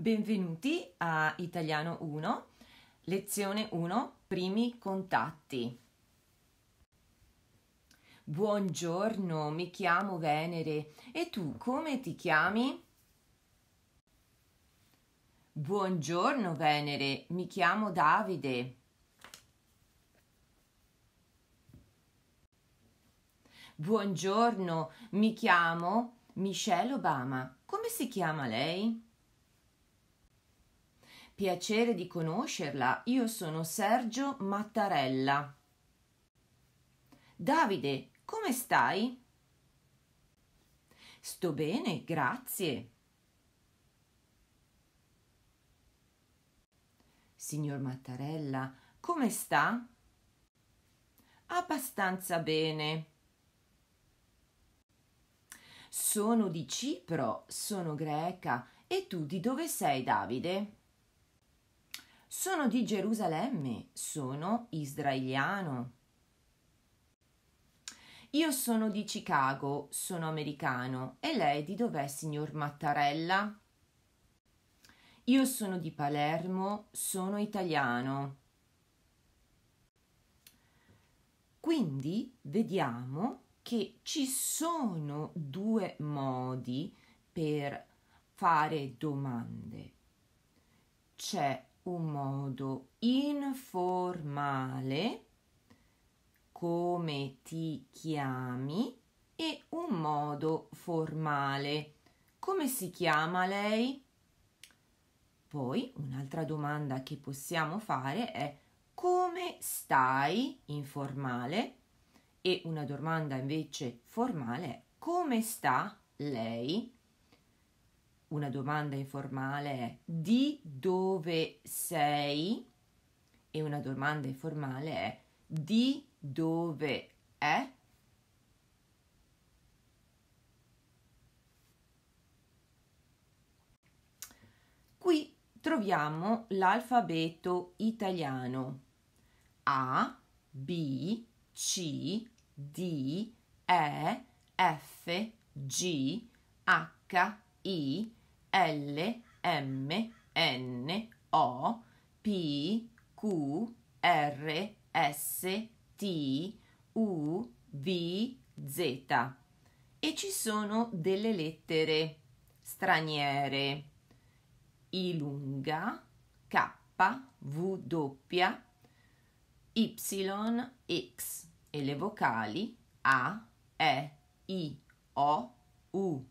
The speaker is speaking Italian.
Benvenuti a Italiano 1, lezione 1, primi contatti. Buongiorno, mi chiamo Venere e tu come ti chiami? Buongiorno Venere, mi chiamo Davide. Buongiorno, mi chiamo Michelle Obama. Come si chiama lei? Piacere di conoscerla, io sono Sergio Mattarella. Davide, come stai? Sto bene, grazie. Signor Mattarella, come sta? Abbastanza bene. Sono di Cipro, sono greca. E tu di dove sei, Davide? Sono di Gerusalemme, sono israeliano. Io sono di Chicago, sono americano. E lei di dov'è, signor Mattarella? Io sono di Palermo, sono italiano. Quindi vediamo che ci sono due modi per fare domande. C'è un modo informale, come ti chiami, e un modo formale, come si chiama lei? Poi un'altra domanda che possiamo fare è come stai informale e una domanda invece formale è come sta lei? una domanda informale è di dove sei e una domanda informale è di dove è. Qui troviamo l'alfabeto italiano A, B, C, D, E, F, G, H, I, l, M, N, O, P, Q, R, S, T, U, V, Z. E ci sono delle lettere straniere. I lunga, K, V doppia Y, X e le vocali A, E, I, O, U,